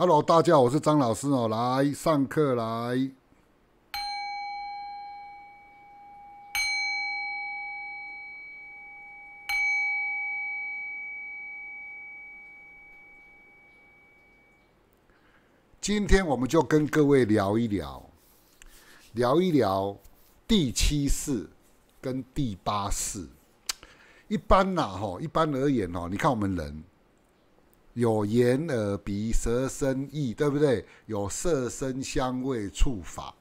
Hello，大家，好，我是张老师哦，来上课来。今天我们就跟各位聊一聊，聊一聊第七世跟第八世。一般呐，哈，一般而言哦，你看我们人。有眼、耳、鼻、舌、身、意，对不对？有色、声、香味、触、法，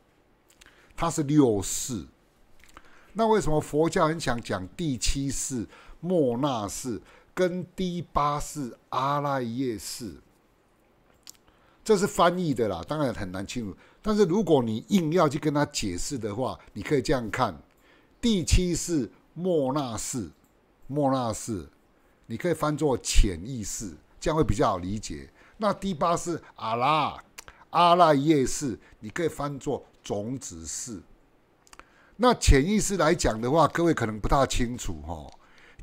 它是六识。那为什么佛教很想讲第七世莫那世跟第八世阿赖耶世？这是翻译的啦，当然很难清楚。但是如果你硬要去跟他解释的话，你可以这样看：第七世莫那世，莫那世，你可以翻作潜意识。样会比较好理解。那第八是阿拉阿拉耶市，你可以翻作种子市。那潜意识来讲的话，各位可能不大清楚哈。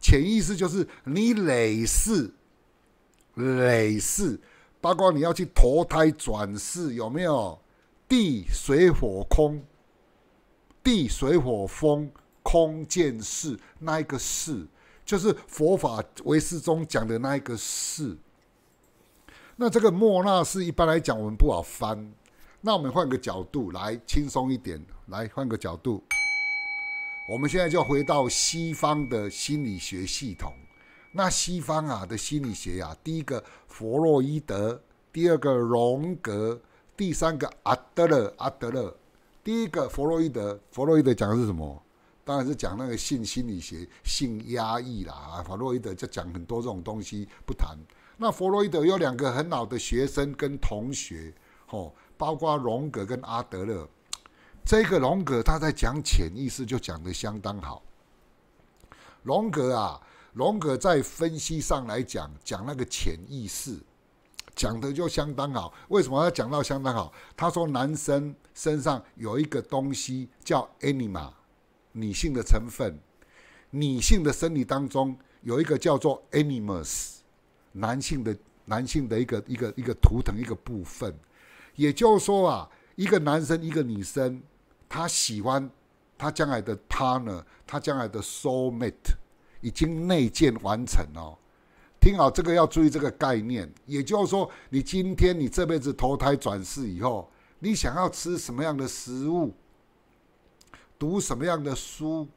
潜意识就是你累世累世，包括你要去投胎转世，有没有地水火空、地水火风、空见世那一个世，就是佛法唯识中讲的那一个世。那这个莫那是一般来讲我们不好翻，那我们换个角度来轻松一点，来换个角度，我们现在就回到西方的心理学系统。那西方啊的心理学呀，第一个弗洛伊德，第二个荣格，第三个阿德勒阿德勒。第一个弗洛伊德，弗洛伊德讲的是什么？当然是讲那个性心理学，性压抑啦。弗洛伊德就讲很多这种东西，不谈。那弗洛伊德有两个很好的学生跟同学，哦，包括荣格跟阿德勒。这个荣格他在讲潜意识就讲的相当好。荣格啊，荣格在分析上来讲，讲那个潜意识，讲的就相当好。为什么要讲到相当好？他说男生身上有一个东西叫 anima，女性的成分；女性的生理当中有一个叫做 animus。男性的男性的一个一个一个图腾一个部分，也就是说啊，一个男生一个女生，他喜欢他将来的他呢，他将来的 soul mate 已经内建完成哦。听好，这个要注意这个概念。也就是说，你今天你这辈子投胎转世以后，你想要吃什么样的食物，读什么样的书，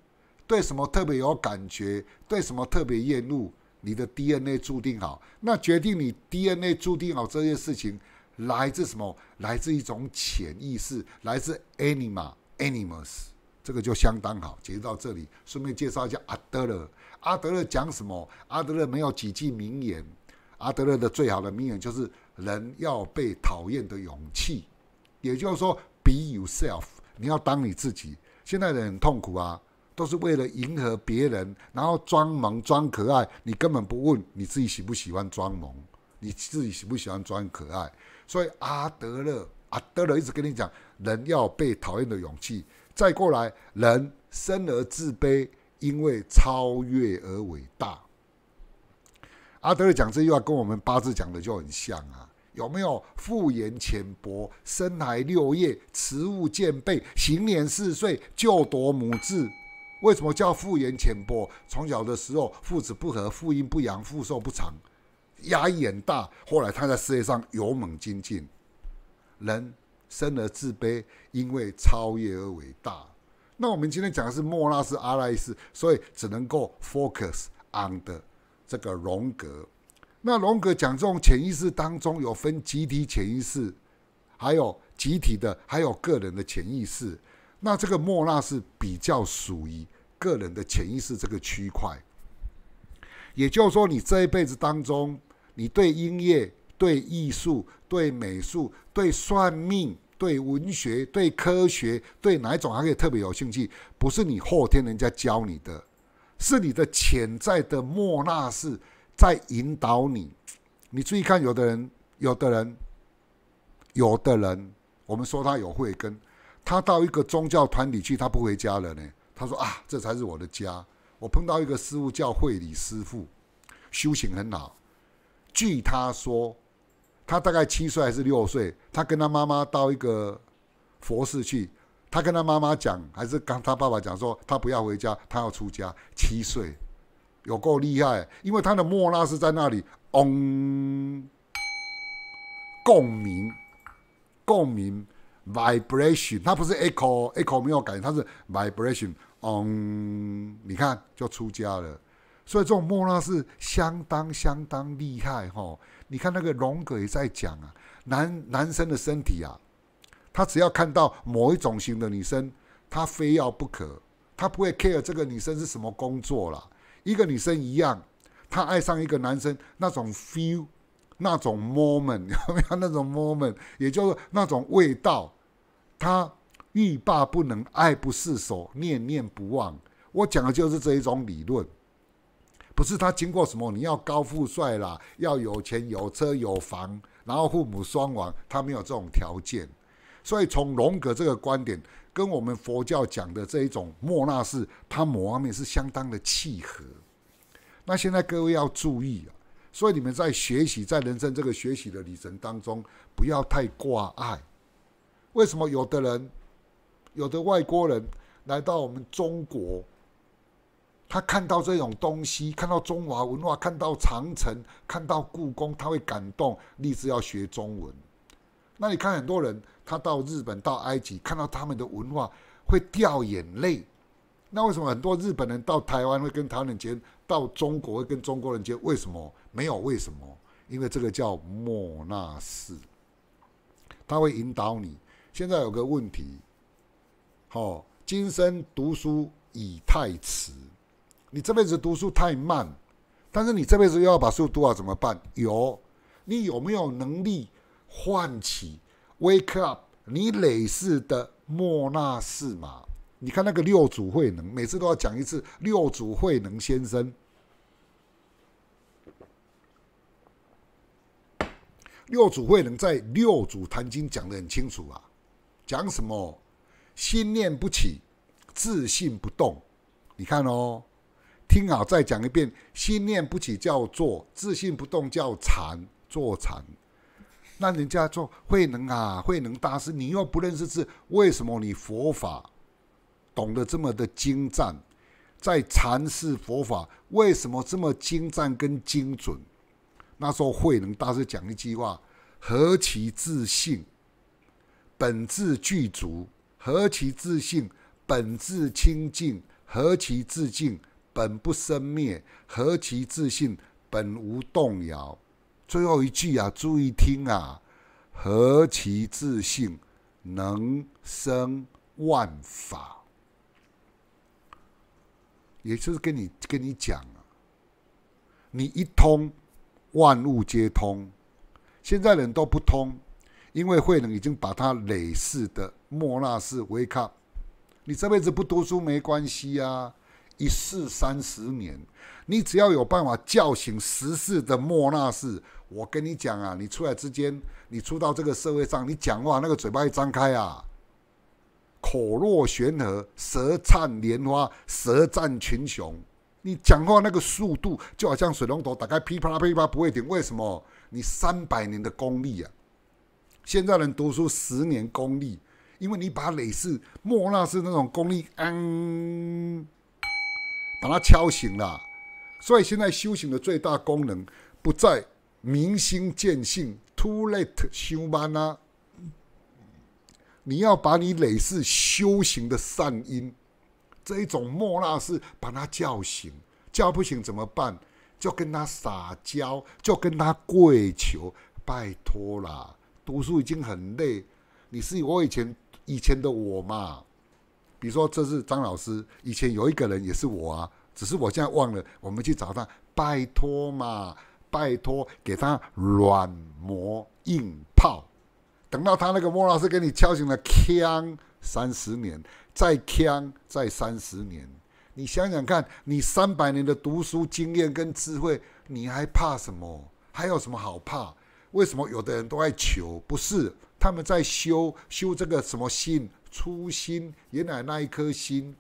对什么特别有感觉，对什么特别厌恶。你的 DNA 注定好，那决定你 DNA 注定好这些事情来自什么？来自一种潜意识，来自 Anima Animus。这个就相当好。解释到这里，顺便介绍一下阿德勒。阿德勒讲什么？阿德勒没有几句名言。阿德勒的最好的名言就是“人要被讨厌的勇气”，也就是说 “Be yourself”。你要当你自己。现的人很痛苦啊。都是为了迎合别人，然后装萌装可爱。你根本不问你自己喜不喜欢装萌，你自己喜不喜欢装可爱。所以阿德勒，阿德勒一直跟你讲，人要被讨厌的勇气。再过来，人生而自卑，因为超越而伟大。阿德勒讲这句话跟我们八字讲的就很像啊。有没有富言浅薄，身矮六叶，持物见背，行年四岁，就夺母字？为什么叫复言浅薄？从小的时候，父子不和，父阴不阳，父寿不长，抑很大。后来他在事业上勇猛精进，人生而自卑，因为超越而伟大。那我们今天讲的是莫拉斯阿莱士，所以只能够 focus on 的这个荣格。那荣格讲这种潜意识当中有分集体潜意识，还有集体的，还有个人的潜意识。那这个莫纳是比较属于个人的潜意识这个区块，也就是说，你这一辈子当中，你对音乐、对艺术、对美术、对算命、对文学、对科学、对哪一种，行业特别有兴趣，不是你后天人家教你的，是你的潜在的莫纳是在引导你。你注意看，有的人，有的人，有的人，我们说他有慧根。他到一个宗教团体去，他不回家了呢。他说：“啊，这才是我的家。”我碰到一个师傅叫慧理师傅，修行很好。据他说，他大概七岁还是六岁，他跟他妈妈到一个佛寺去，他跟他妈妈讲，还是跟他爸爸讲，说他不要回家，他要出家。七岁有够厉害，因为他的莫拉是在那里嗡共鸣，共鸣。Vibration，它不是 echo，echo 没有感觉，它是 vibration。嗯，你看就出家了。所以这种莫那是相当相当厉害哈。你看那个龙哥也在讲啊，男男生的身体啊，他只要看到某一种型的女生，他非要不可，他不会 care 这个女生是什么工作啦。一个女生一样，她爱上一个男生那种 feel，那种 moment 有没有？那种 moment，也就是那种味道。他欲罢不能，爱不释手，念念不忘。我讲的就是这一种理论，不是他经过什么，你要高富帅啦，要有钱、有车、有房，然后父母双亡，他没有这种条件。所以从荣格这个观点，跟我们佛教讲的这一种莫那是，他某方面是相当的契合。那现在各位要注意啊，所以你们在学习，在人生这个学习的旅程当中，不要太挂碍。为什么有的人，有的外国人来到我们中国，他看到这种东西，看到中华文化，看到长城，看到故宫，他会感动，立志要学中文。那你看很多人，他到日本、到埃及，看到他们的文化，会掉眼泪。那为什么很多日本人到台湾会跟台湾人结，到中国会跟中国人结？为什么没有？为什么？因为这个叫莫那斯，他会引导你。现在有个问题，好，今生读书已太迟，你这辈子读书太慢，但是你这辈子又要把书读好怎么办？有，你有没有能力唤起 Wake up？你累世的莫那士嘛？你看那个六祖慧能，每次都要讲一次六祖慧能先生，六祖慧能在《六祖坛经》讲的很清楚啊。讲什么？心念不起，自信不动。你看哦，听好，再讲一遍。心念不起叫做自信不动叫禅，坐禅。那人家做慧能啊，慧能大师，你又不认识字，为什么你佛法懂得这么的精湛？在禅师佛法为什么这么精湛跟精准？那时候慧能大师讲一句话：何其自信！本自具足，何其自信！本自清净，何其自净！本不生灭，何其自信！本无动摇。最后一句啊，注意听啊！何其自信，能生万法。也就是跟你跟你讲啊，你一通，万物皆通。现在人都不通。因为慧能已经把他累世的莫那斯维卡，你这辈子不读书没关系啊，一世三十年，你只要有办法叫醒十世的莫那斯，我跟你讲啊，你出来之间，你出到这个社会上，你讲话那个嘴巴一张开啊，口若悬河，舌灿莲花，舌战群雄，你讲话那个速度就好像水龙头打开噼啪啦噼啪不会停，为什么？你三百年的功力啊！现在人读书十年功力，因为你把累世莫那是那种功力，嗯，把它敲醒了。所以现在修行的最大功能不在明心见性，too late 修班啦。你要把你累世修行的善因这一种莫那是把它叫醒，叫不醒怎么办？就跟他撒娇，就跟他跪求，拜托啦。读书已经很累，你是我以前以前的我嘛？比如说，这是张老师，以前有一个人也是我啊，只是我现在忘了。我们去找他，拜托嘛，拜托给他软磨硬泡，等到他那个莫老师给你敲醒了枪，三十年再枪再三十年。你想想看，你三百年的读书经验跟智慧，你还怕什么？还有什么好怕？为什么有的人都爱求？不是他们在修修这个什么心、初心、原来那一颗心。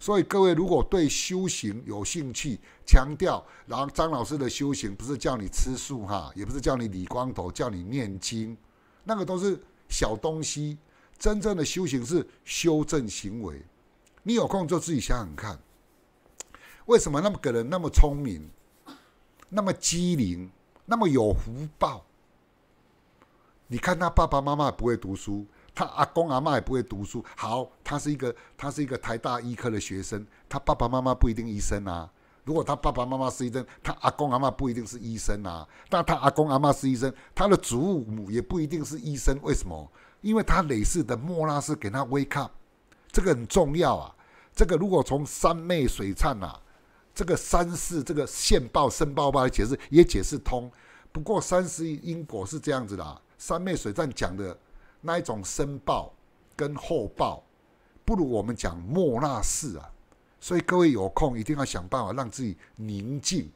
所以各位如果对修行有兴趣，强调，然后张老师的修行不是叫你吃素哈，也不是叫你理光头，叫你念经，那个都是小东西。真正的修行是修正行为。你有空就自己想想看，为什么那么个人那么聪明，那么机灵，那么有福报？你看他爸爸妈妈不会读书，他阿公阿妈也不会读书。好，他是一个他是一个台大医科的学生，他爸爸妈妈不一定医生啊。如果他爸爸妈妈是医生，他阿公阿妈不一定是医生啊。但他阿公阿妈是医生，他的祖母也不一定是医生。为什么？因为他累世的莫拉是给他 wake up，这个很重要啊。这个如果从三昧水忏呐，这个三世这个现报生报报的解释也解释通。不过三世因果是这样子的。三妹水战讲的那一种申报跟后报，不如我们讲莫那式啊。所以各位有空一定要想办法让自己宁静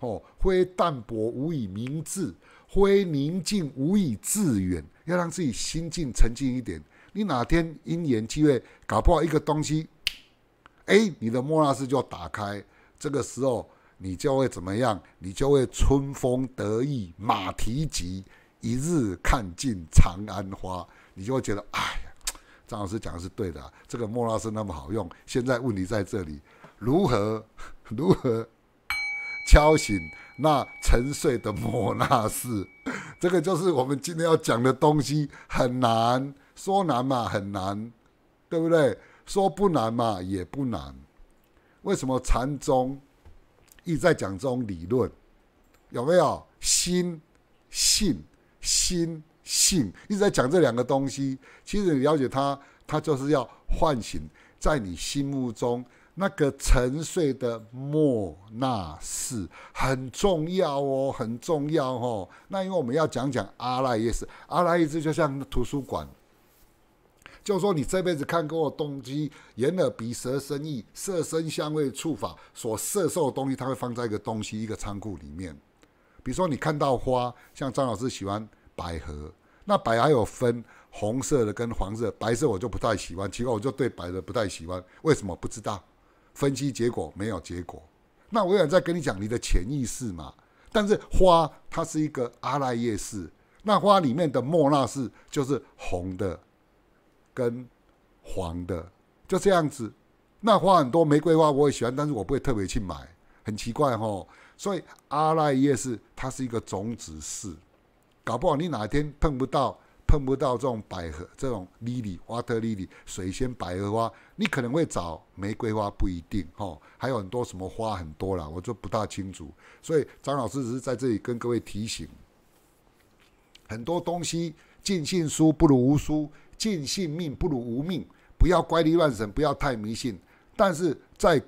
哦，灰淡泊无以明志，灰宁静无以致远。要让自己心境沉静一点。你哪天因缘际会，搞不好一个东西，哎，你的莫那式就要打开。这个时候你就会怎么样？你就会春风得意马蹄疾。一日看尽长安花，你就会觉得，哎呀，张老师讲的是对的，这个莫拉式那么好用。现在问题在这里，如何如何敲醒那沉睡的莫拉斯？这个就是我们今天要讲的东西，很难说难嘛，很难，对不对？说不难嘛，也不难。为什么禅宗一直在讲这种理论？有没有心性？心性一直在讲这两个东西，其实你了解他，他就是要唤醒在你心目中那个沉睡的莫那是很重要哦，很重要哦。那因为我们要讲讲阿赖耶识，阿赖耶识就像图书馆，就说你这辈子看过的动机、眼耳鼻舌身意、色身香味触法所摄受的东西，它会放在一个东西、一个仓库里面。比如说你看到花，像张老师喜欢。百合，那百合有分红色的跟黄色、白色，我就不太喜欢。奇怪，我就对白的不太喜欢，为什么不知道？分析结果没有结果。那我有在跟你讲你的潜意识嘛？但是花它是一个阿赖耶识，那花里面的莫那式就是红的跟黄的，就这样子。那花很多，玫瑰花我也喜欢，但是我不会特别去买，很奇怪哦。所以阿赖耶识它是一个种子式。搞不好你哪一天碰不到碰不到这种百合这种 Lily Water Lily 水仙百合花，你可能会找玫瑰花不一定哈，还有很多什么花很多啦，我就不大清楚。所以张老师只是在这里跟各位提醒，很多东西尽信书不如无书，尽信命不如无命，不要怪力乱神，不要太迷信。但是在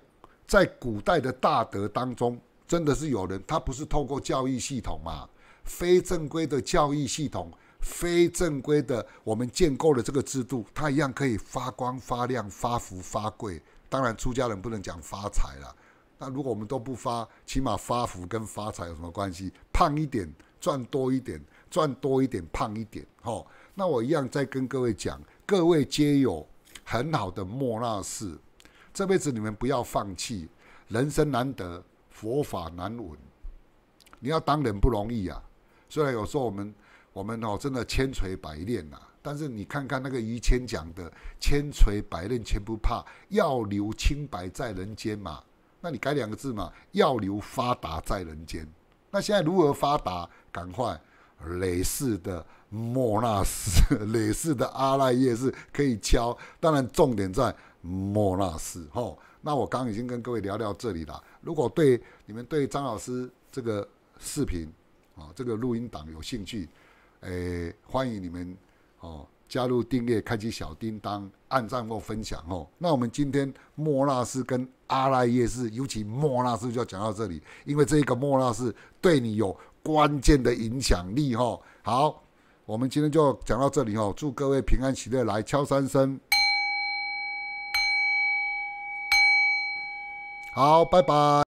在古代的大德当中，真的是有人他不是透过教育系统嘛？非正规的教育系统，非正规的，我们建构的这个制度，它一样可以发光发亮发福发贵。当然，出家人不能讲发财了。那如果我们都不发，起码发福跟发财有什么关系？胖一点，赚多一点，赚多一点，胖一点，哦，那我一样再跟各位讲，各位皆有很好的莫那事，这辈子你们不要放弃。人生难得，佛法难闻，你要当人不容易啊。虽然有时候我们我们哦真的千锤百炼呐，但是你看看那个于谦讲的“千锤百炼，千不怕，要留清白在人间”嘛，那你改两个字嘛，“要留发达在人间”。那现在如何发达？赶快累世的莫纳斯，累 世的阿赖耶是可以敲。当然，重点在莫纳斯。吼，那我刚刚已经跟各位聊聊这里了。如果对你们对张老师这个视频，哦，这个录音档有兴趣，诶，欢迎你们哦，加入订阅，开启小叮当，按赞或分享哦。那我们今天莫纳斯跟阿赖耶是，尤其莫纳斯就要讲到这里，因为这一个莫纳斯对你有关键的影响力哈。好，我们今天就讲到这里哦，祝各位平安喜乐，来敲三声，好，拜拜。